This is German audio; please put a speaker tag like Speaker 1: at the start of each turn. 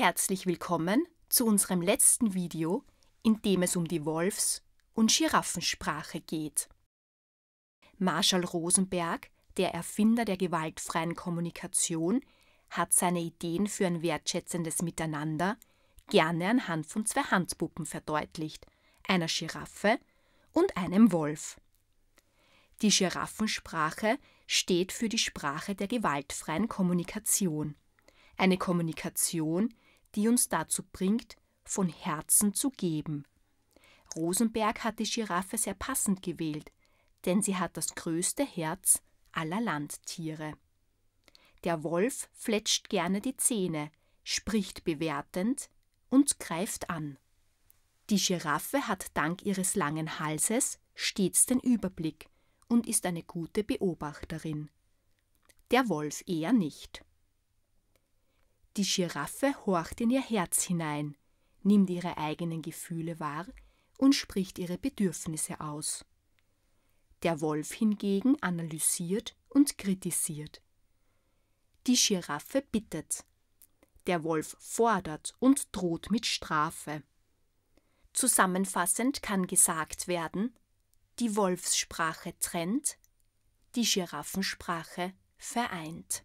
Speaker 1: Herzlich willkommen zu unserem letzten Video, in dem es um die Wolfs- und Giraffensprache geht. Marshall Rosenberg, der Erfinder der gewaltfreien Kommunikation, hat seine Ideen für ein wertschätzendes Miteinander gerne anhand von zwei Handpuppen verdeutlicht, einer Giraffe und einem Wolf. Die Giraffensprache steht für die Sprache der gewaltfreien Kommunikation. Eine Kommunikation, die die uns dazu bringt, von Herzen zu geben. Rosenberg hat die Giraffe sehr passend gewählt, denn sie hat das größte Herz aller Landtiere. Der Wolf fletscht gerne die Zähne, spricht bewertend und greift an. Die Giraffe hat dank ihres langen Halses stets den Überblick und ist eine gute Beobachterin. Der Wolf eher nicht. Die Giraffe horcht in ihr Herz hinein, nimmt ihre eigenen Gefühle wahr und spricht ihre Bedürfnisse aus. Der Wolf hingegen analysiert und kritisiert. Die Giraffe bittet. Der Wolf fordert und droht mit Strafe. Zusammenfassend kann gesagt werden, die Wolfssprache trennt, die Giraffensprache vereint.